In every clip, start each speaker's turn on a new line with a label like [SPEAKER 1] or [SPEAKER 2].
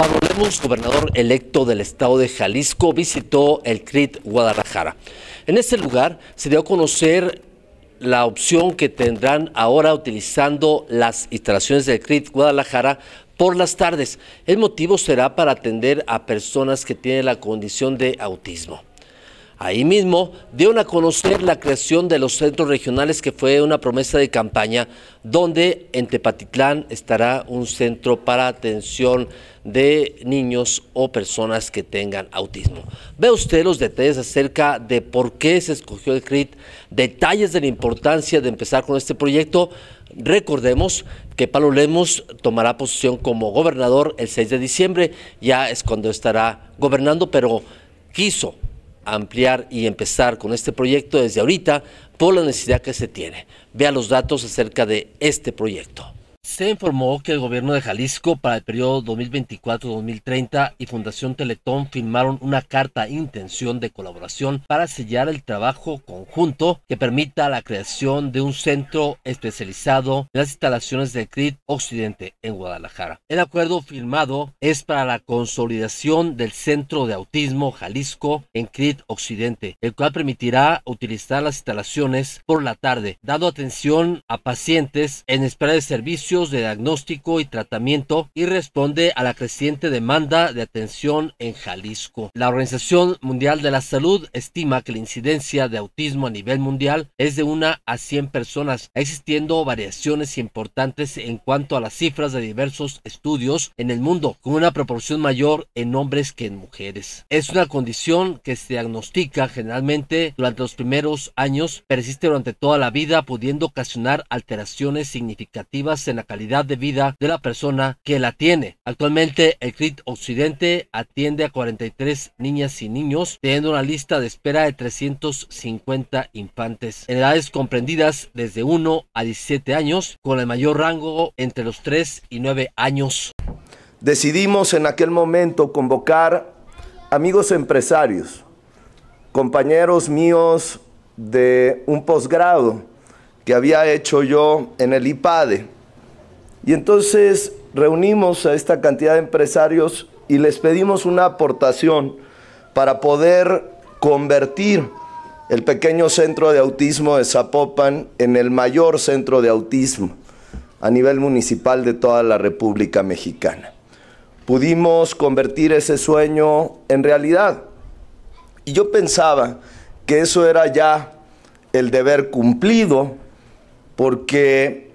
[SPEAKER 1] Pablo Lemus, gobernador electo del estado de Jalisco, visitó el CRIT Guadalajara. En este lugar se dio a conocer la opción que tendrán ahora utilizando las instalaciones del CRIT Guadalajara por las tardes. El motivo será para atender a personas que tienen la condición de autismo. Ahí mismo dieron a conocer la creación de los centros regionales que fue una promesa de campaña donde en Tepatitlán estará un centro para atención de niños o personas que tengan autismo. Ve usted los detalles acerca de por qué se escogió el CRIT, detalles de la importancia de empezar con este proyecto. Recordemos que Pablo Lemos tomará posición como gobernador el 6 de diciembre, ya es cuando estará gobernando, pero quiso ampliar y empezar con este proyecto desde ahorita por la necesidad que se tiene. Vea los datos acerca de este proyecto. Se informó que el gobierno de Jalisco para el periodo 2024-2030 y Fundación Teletón firmaron una carta intención de colaboración para sellar el trabajo conjunto que permita la creación de un centro especializado en las instalaciones del CRIT Occidente en Guadalajara. El acuerdo firmado es para la consolidación del Centro de Autismo Jalisco en CRIT Occidente, el cual permitirá utilizar las instalaciones por la tarde, dando atención a pacientes en espera de servicio de diagnóstico y tratamiento y responde a la creciente demanda de atención en Jalisco. La Organización Mundial de la Salud estima que la incidencia de autismo a nivel mundial es de una a 100 personas, existiendo variaciones importantes en cuanto a las cifras de diversos estudios en el mundo, con una proporción mayor en hombres que en mujeres. Es una condición que se diagnostica generalmente durante los primeros años, persiste durante toda la vida, pudiendo ocasionar alteraciones significativas en la calidad de vida de la persona que la tiene. Actualmente el CRIT Occidente atiende a 43 niñas y niños, teniendo una lista de espera de 350 infantes, en edades comprendidas desde 1 a 17 años, con el mayor rango entre los 3 y 9 años.
[SPEAKER 2] Decidimos en aquel momento convocar amigos empresarios, compañeros míos de un posgrado que había hecho yo en el IPADE y entonces reunimos a esta cantidad de empresarios y les pedimos una aportación para poder convertir el pequeño centro de autismo de Zapopan en el mayor centro de autismo a nivel municipal de toda la República Mexicana. Pudimos convertir ese sueño en realidad. Y yo pensaba que eso era ya el deber cumplido, porque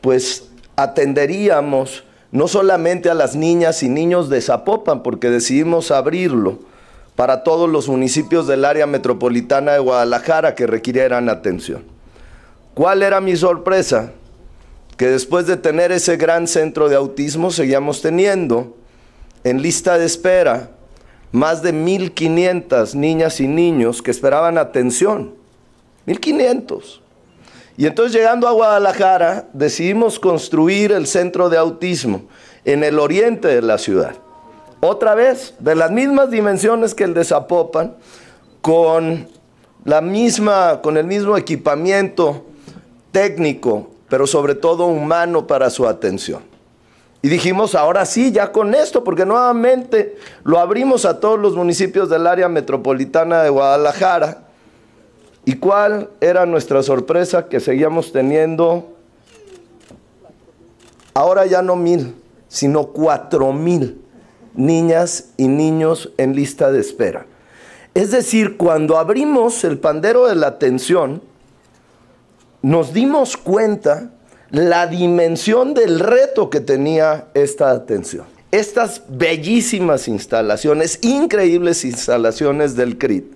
[SPEAKER 2] pues atenderíamos no solamente a las niñas y niños de Zapopan, porque decidimos abrirlo para todos los municipios del área metropolitana de Guadalajara que requirieran atención. ¿Cuál era mi sorpresa? Que después de tener ese gran centro de autismo, seguíamos teniendo en lista de espera más de 1.500 niñas y niños que esperaban atención. 1.500. Y entonces llegando a Guadalajara decidimos construir el centro de autismo en el oriente de la ciudad. Otra vez, de las mismas dimensiones que el de Zapopan, con, la misma, con el mismo equipamiento técnico, pero sobre todo humano para su atención. Y dijimos, ahora sí, ya con esto, porque nuevamente lo abrimos a todos los municipios del área metropolitana de Guadalajara ¿Y cuál era nuestra sorpresa que seguíamos teniendo? Ahora ya no mil, sino cuatro mil niñas y niños en lista de espera. Es decir, cuando abrimos el pandero de la atención, nos dimos cuenta la dimensión del reto que tenía esta atención. Estas bellísimas instalaciones, increíbles instalaciones del CRIT.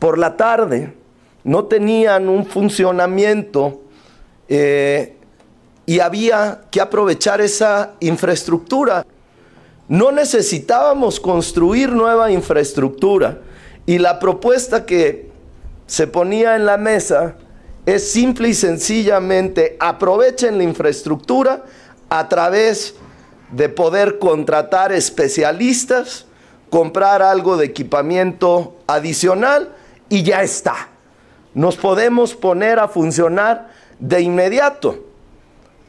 [SPEAKER 2] Por la tarde, no tenían un funcionamiento eh, y había que aprovechar esa infraestructura. No necesitábamos construir nueva infraestructura y la propuesta que se ponía en la mesa es simple y sencillamente aprovechen la infraestructura a través de poder contratar especialistas, comprar algo de equipamiento adicional y ya está nos podemos poner a funcionar de inmediato.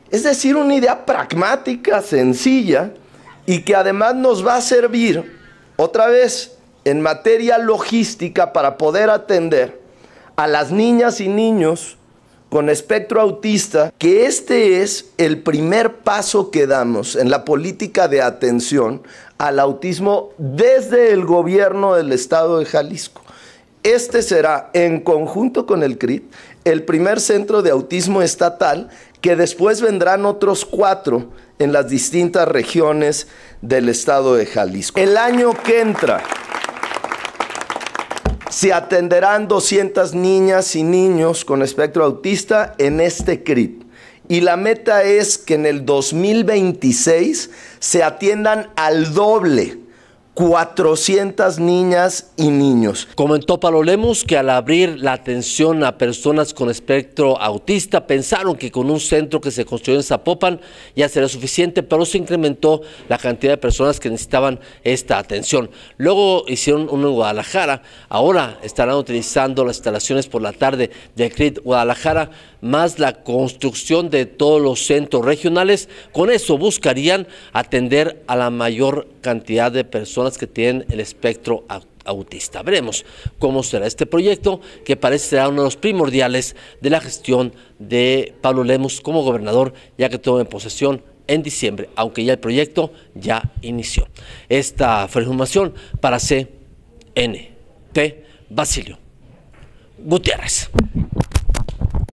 [SPEAKER 2] Es decir, una idea pragmática, sencilla, y que además nos va a servir, otra vez, en materia logística para poder atender a las niñas y niños con espectro autista, que este es el primer paso que damos en la política de atención al autismo desde el gobierno del estado de Jalisco. Este será, en conjunto con el CRIT, el primer centro de autismo estatal, que después vendrán otros cuatro en las distintas regiones del estado de Jalisco. El año que entra se atenderán 200 niñas y niños con espectro autista en este CRIT. Y la meta es que en el 2026 se atiendan al doble 400 niñas y niños. Comentó
[SPEAKER 1] Palolemos que al abrir la atención a personas con espectro autista, pensaron que con un centro que se construyó en Zapopan ya sería suficiente, pero se incrementó la cantidad de personas que necesitaban esta atención. Luego hicieron uno en Guadalajara, ahora estarán utilizando las instalaciones por la tarde de CRIT Guadalajara más la construcción de todos los centros regionales. Con eso buscarían atender a la mayor cantidad de personas que tienen el espectro autista. Veremos cómo será este proyecto, que parece ser uno de los primordiales de la gestión de Pablo Lemus como gobernador, ya que tomó en posesión en diciembre, aunque ya el proyecto ya inició. Esta información para CNT, Basilio Gutiérrez.